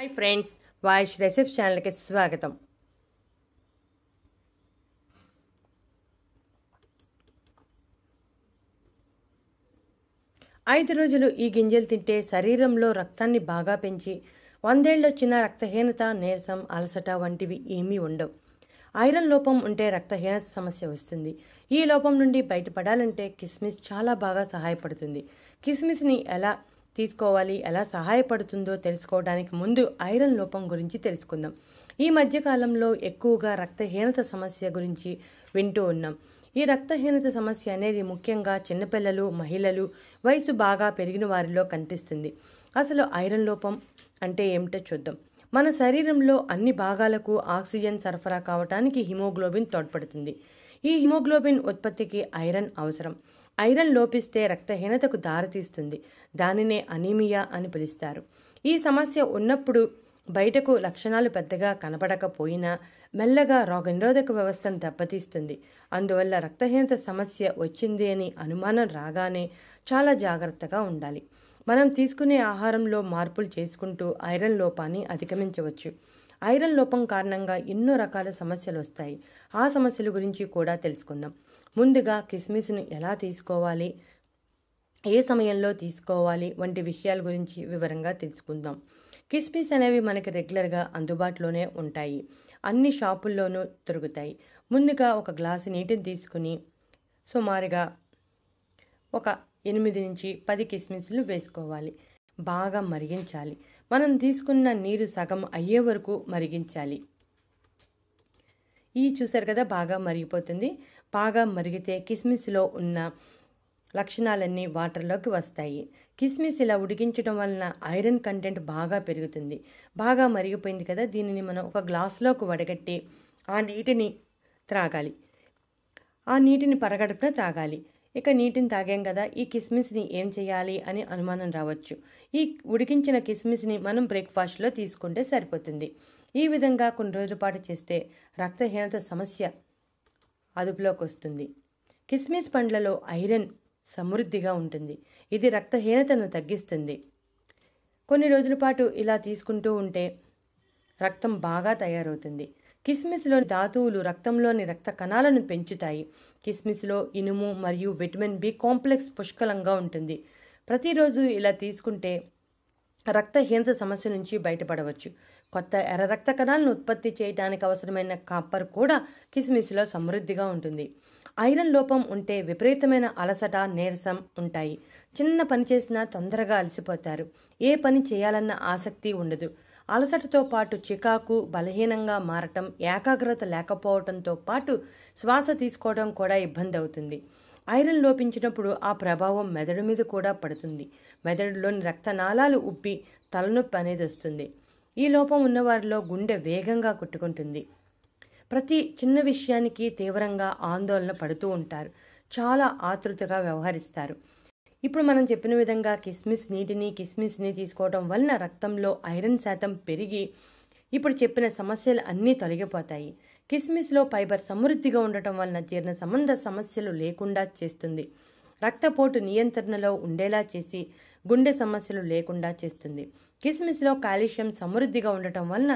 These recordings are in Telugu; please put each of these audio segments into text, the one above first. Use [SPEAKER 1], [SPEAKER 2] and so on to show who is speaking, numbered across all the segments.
[SPEAKER 1] హాయ్ ఫ్రెండ్స్ వాయిస్ రెసిపీ ఛానల్కి స్వాగతం ఐదు రోజులు ఈ గింజలు తింటే శరీరంలో రక్తాన్ని బాగా పెంచి వందేళ్ళొచ్చిన రక్తహీనత నీరసం అలసట వంటివి ఏమీ ఉండవు ఐరన్ లోపం ఉంటే రక్తహీనత సమస్య వస్తుంది ఈ లోపం నుండి బయటపడాలంటే కిస్మిస్ చాలా బాగా సహాయపడుతుంది కిస్మిస్ని ఎలా తీసుకోవాలి ఎలా సహాయపడుతుందో తెలుసుకోవడానికి ముందు ఐరన్ లోపం గురించి తెలుసుకుందాం ఈ మధ్యకాలంలో ఎక్కువగా రక్తహీనత సమస్య గురించి వింటూ ఉన్నాం ఈ రక్తహీనత సమస్య అనేది ముఖ్యంగా చిన్నపిల్లలు మహిళలు వయసు బాగా పెరిగిన వారిలో కనిపిస్తుంది అసలు ఐరన్ లోపం అంటే ఏమిటో చూద్దాం మన శరీరంలో అన్ని భాగాలకు ఆక్సిజన్ సరఫరా కావటానికి హిమోగ్లోబిన్ తోడ్పడుతుంది ఈ హిమోగ్లోబిన్ ఉత్పత్తికి ఐరన్ అవసరం ఐరన్ లోపిస్తే రక్తహీనతకు దారితీస్తుంది దానినే అనీమియా అని పిలుస్తారు ఈ సమస్య ఉన్నప్పుడు బయటకు లక్షణాలు పెద్దగా కనపడకపోయినా మెల్లగా రోగనిరోధక వ్యవస్థను దెబ్బతీస్తుంది అందువల్ల రక్తహీనత సమస్య వచ్చింది అని అనుమానం రాగానే చాలా జాగ్రత్తగా ఉండాలి మనం తీసుకునే ఆహారంలో మార్పులు చేసుకుంటూ ఐరన్ లోపాన్ని అధిగమించవచ్చు ఐరన్ లోపం కారణంగా ఎన్నో రకాల సమస్యలు వస్తాయి ఆ సమస్యల గురించి కూడా తెలుసుకుందాం ముందుగా కిస్మిస్ను ఎలా తీసుకోవాలి ఏ సమయంలో తీసుకోవాలి వంటి విషయాల గురించి వివరంగా తెలుసుకుందాం కిస్మిస్ అనేవి మనకి రెగ్యులర్గా అందుబాటులోనే ఉంటాయి అన్ని షాపుల్లోనూ దొరుకుతాయి ముందుగా ఒక గ్లాసు నీటిని తీసుకుని సుమారుగా ఒక ఎనిమిది నుంచి పది కిస్మిస్లు వేసుకోవాలి బాగా మరిగించాలి మనం తీసుకున్న నీరు సగం అయ్యే వరకు మరిగించాలి ఈ చూశారు కదా బాగా మరిగిపోతుంది బాగా మరిగితే కిస్మిస్లో ఉన్న లక్షణాలన్నీ వాటర్లోకి వస్తాయి కిస్మిస్ ఇలా ఉడికించడం వలన ఐరన్ కంటెంట్ బాగా పెరుగుతుంది బాగా మరిగిపోయింది కదా దీనిని మనం ఒక గ్లాస్లోకి వడగట్టి ఆ నీటిని త్రాగాలి ఆ నీటిని పరగడుపున త్రాగాలి ఇక నీటిని తాగాం కదా ఈ కిస్మిస్ని ఏం చేయాలి అని అనుమానం రావచ్చు ఈ ఉడికించిన కిస్మిస్ని మనం బ్రేక్ఫాస్ట్లో తీసుకుంటే సరిపోతుంది ఈ విధంగా కొన్ని రోజుల పాటు చేస్తే రక్తహీనత సమస్య అదుపులోకి వస్తుంది కిస్మిస్ పండ్లలో ఐరన్ సమృద్ధిగా ఉంటుంది ఇది రక్తహీనతను తగ్గిస్తుంది కొన్ని రోజుల పాటు ఇలా తీసుకుంటూ ఉంటే రక్తం బాగా తయారవుతుంది కిస్మిస్లోని ధాతువులు రక్తంలోని రక్త కణాలను పెంచుతాయి కిస్మిస్లో ఇనుము మరియు విటమిన్ బి కాంప్లెక్స్ పుష్కలంగా ఉంటుంది ప్రతిరోజు ఇలా తీసుకుంటే రక్తహీనత సమస్య నుంచి బయటపడవచ్చు కొత్త ఎర్ర రక్త కణాలను ఉత్పత్తి చేయడానికి అవసరమైన కాపర్ కూడా కిస్మిస్లో సమృద్ధిగా ఉంటుంది ఐరన్ లోపం ఉంటే విపరీతమైన అలసట నీరసం ఉంటాయి చిన్న పని చేసినా తొందరగా అలసిపోతారు ఏ పని చేయాలన్న ఆసక్తి ఉండదు అలసటతో పాటు చికాకు బలహీనంగా మారటం ఏకాగ్రత లేకపోవడంతో పాటు శ్వాస తీసుకోవడం కూడా ఇబ్బంది అవుతుంది ఐరన్ లోపించినప్పుడు ఆ ప్రభావం మెదడు మీద కూడా పడుతుంది మెదడులోని రక్తనాళాలు ఉబ్బి తలనొప్పి అనేది వస్తుంది ఈ లోపం ఉన్నవారిలో గుండె వేగంగా కొట్టుకుంటుంది ప్రతి చిన్న విషయానికి తీవ్రంగా ఆందోళన పడుతూ ఉంటారు చాలా ఆతృతగా వ్యవహరిస్తారు ఇప్పుడు మనం చెప్పిన విధంగా కిస్మిస్ నీటిని కిస్మిస్ని తీసుకోవడం వలన రక్తంలో ఐరన్ శాతం పెరిగి ఇప్పుడు చెప్పిన సమస్యలు అన్నీ తొలగిపోతాయి కిస్మిస్లో ఫైబర్ సమృద్ధిగా ఉండటం వలన జీర్ణ సంబంధ సమస్యలు లేకుండా చేస్తుంది రక్తపోటు నియంత్రణలో ఉండేలా చేసి గుండె సమస్యలు లేకుండా చేస్తుంది కిస్మిస్లో కాల్షియం సమృద్ధిగా ఉండటం వలన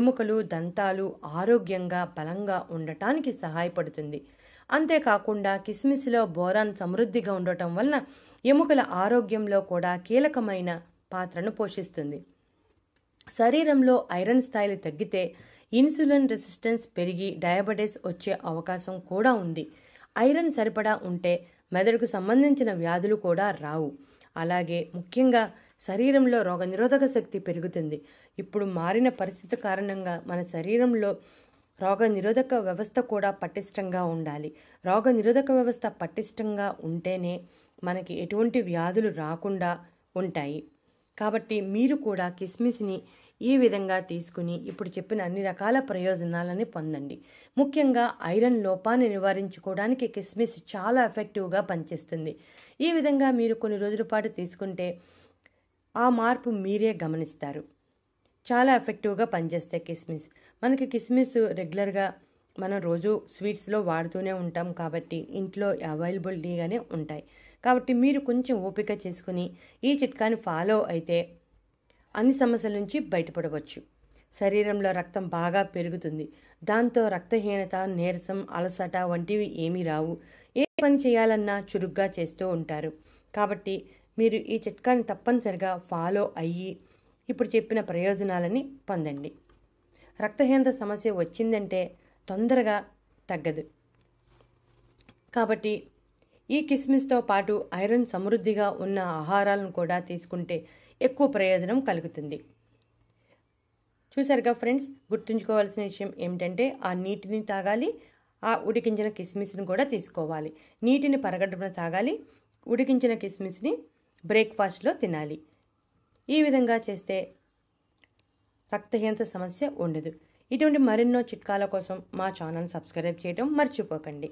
[SPEAKER 1] ఎముకలు దంతాలు ఆరోగ్యంగా బలంగా ఉండటానికి సహాయపడుతుంది అంతేకాకుండా కిస్మిస్లో బోరాన్ సమృద్ధిగా ఉండటం వలన ఎముకల ఆరోగ్యంలో కూడా కీలకమైన పాత్రను పోషిస్తుంది శరీరంలో ఐరన్ స్థాయిలు తగ్గితే ఇన్సులిన్ రెసిస్టెన్స్ పెరిగి డయాబెటీస్ వచ్చే అవకాశం కూడా ఉంది ఐరన్ సరిపడా ఉంటే మెదడుకు సంబంధించిన వ్యాధులు కూడా రావు అలాగే ముఖ్యంగా శరీరంలో రోగనిరోధక శక్తి పెరుగుతుంది ఇప్పుడు మారిన పరిస్థితి కారణంగా మన శరీరంలో రోగనిరోధక వ్యవస్థ కూడా పటిష్టంగా ఉండాలి రోగనిరోధక వ్యవస్థ పటిష్టంగా ఉంటేనే మనకి ఎటువంటి వ్యాధులు రాకుండా ఉంటాయి కాబట్టి మీరు కూడా కిస్మిస్ని ఈ విధంగా తీసుకుని ఇప్పుడు చెప్పిన అన్ని రకాల ప్రయోజనాలని పొందండి ముఖ్యంగా ఐరన్ లోపాన్ని నివారించుకోవడానికి కిస్మిస్ చాలా ఎఫెక్టివ్గా పనిచేస్తుంది ఈ విధంగా మీరు కొన్ని రోజుల పాటు తీసుకుంటే ఆ మార్పు మీరే గమనిస్తారు చాలా ఎఫెక్టివ్గా పనిచేస్తాయి కిస్మిస్ మనకి కిస్మిస్ రెగ్యులర్గా మనం రోజు స్వీట్స్లో వాడుతూనే ఉంటాం కాబట్టి ఇంట్లో అవైలబిలిటీగానే ఉంటాయి కాబట్టి మీరు కొంచెం ఓపిక చేసుకుని ఈ చిట్కాని ఫాలో అయితే అన్ని సమస్యల నుంచి బయటపడవచ్చు శరీరంలో రక్తం బాగా పెరుగుతుంది దాంతో రక్తహీనత నీరసం అలసట వంటివి ఏమీ రావు ఏ పని చేయాలన్నా చురుగ్గా చేస్తూ ఉంటారు కాబట్టి మీరు ఈ చిట్కాని తప్పనిసరిగా ఫాలో అయ్యి ఇప్పుడు చెప్పిన ప్రయోజనాలని పొందండి రక్తహీనత సమస్య వచ్చిందంటే తొందరగా తగ్గదు కాబట్టి ఈ కిస్మిస్తో పాటు ఐరన్ సమృద్ధిగా ఉన్న ఆహారాలను కూడా తీసుకుంటే ఎక్కువ ప్రయోజనం కలుగుతుంది చూసారుగా ఫ్రెండ్స్ గుర్తుంచుకోవాల్సిన విషయం ఏమిటంటే ఆ నీటిని తాగాలి ఆ ఉడికించిన కిస్మిస్ని కూడా తీసుకోవాలి నీటిని పరగడుపున తాగాలి ఉడికించిన కిస్మిస్ని బ్రేక్ఫాస్ట్లో తినాలి ఈ విధంగా చేస్తే రక్తహీనత సమస్య ఉండదు ఇటువంటి మరెన్నో చిట్కాల కోసం మా ఛానల్ సబ్స్క్రైబ్ చేయడం మర్చిపోకండి